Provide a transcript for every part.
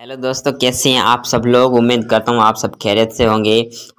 hello दोस्तों कैसे हैं आप सब लोग उम्मीद करता हूं आप सब खैरियत से होंगे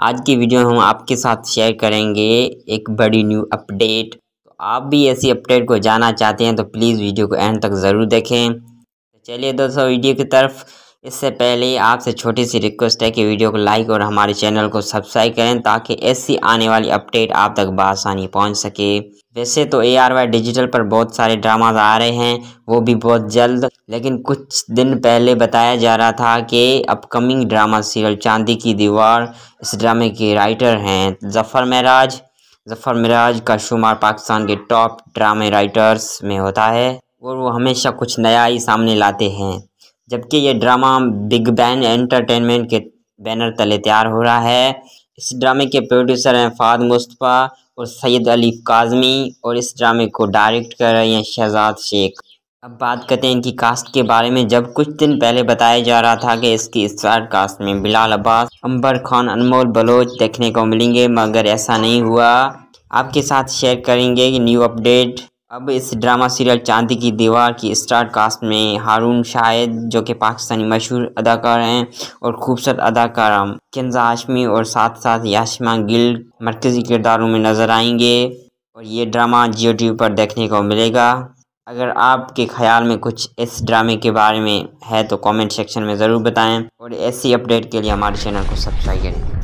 आज की वीडियो हम आपके साथ शेयर करेंगे एक बड़ी न्यू अपडेट तो आप भी ऐसी अपडेट को जाना चाहते हैं तो प्लीज़ वीडियो को एंड तक ज़रूर देखें तो चलिए दोस्तों वीडियो की तरफ इससे पहले आपसे छोटी सी रिक्वेस्ट है कि वीडियो को लाइक और हमारे चैनल को सब्सक्राइब करें ताकि ऐसी आने वाली अपडेट आप तक बसानी पहुंच सके वैसे तो ए आर वाई डिजिटल पर बहुत सारे ड्रामाज आ रहे हैं वो भी बहुत जल्द लेकिन कुछ दिन पहले बताया जा रहा था कि अपकमिंग ड्रामा सीरियल चांदी की दीवार इस ड्रामे के राइटर हैं जफ़र महराज जफ़र महराज का शुमार पाकिस्तान के टॉप ड्रामे राइटर्स में होता है और वो हमेशा कुछ नया ही सामने लाते हैं जबकि ये ड्रामा बिग बैन एंटरटेनमेंट के बैनर तले तैयार हो रहा है इस ड्रामे के प्रोड्यूसर हैं फाद मुस्तफ़ा और सैयद अली काजमी और इस ड्रामे को डायरेक्ट कर रहे हैं शहजाद शेख अब बात करते हैं इनकी कास्ट के बारे में जब कुछ दिन पहले बताया जा रहा था कि इसकी स्टार कास्ट में बिलाल अब्बास अंबर खान अनमोल बलोच देखने को मिलेंगे मगर ऐसा नहीं हुआ आपके साथ शेयर करेंगे न्यू अपडेट अब इस ड्रामा सीरियल चांदी की दीवार की स्टार कास्ट में हारून शाहिद जो कि पाकिस्तानी मशहूर अदाकार हैं और खूबसूरत अदाकार किन्जा हाशमी और साथ साथ याशमा गिल मरकज़ी किरदारों में नज़र आएंगे और ये ड्रामा जियो टी पर देखने को मिलेगा अगर आपके ख्याल में कुछ इस ड्रामे के बारे में है तो कमेंट सेक्शन में ज़रूर बताएं और ऐसी अपडेट के लिए हमारे चैनल को सब्सक्राइब करें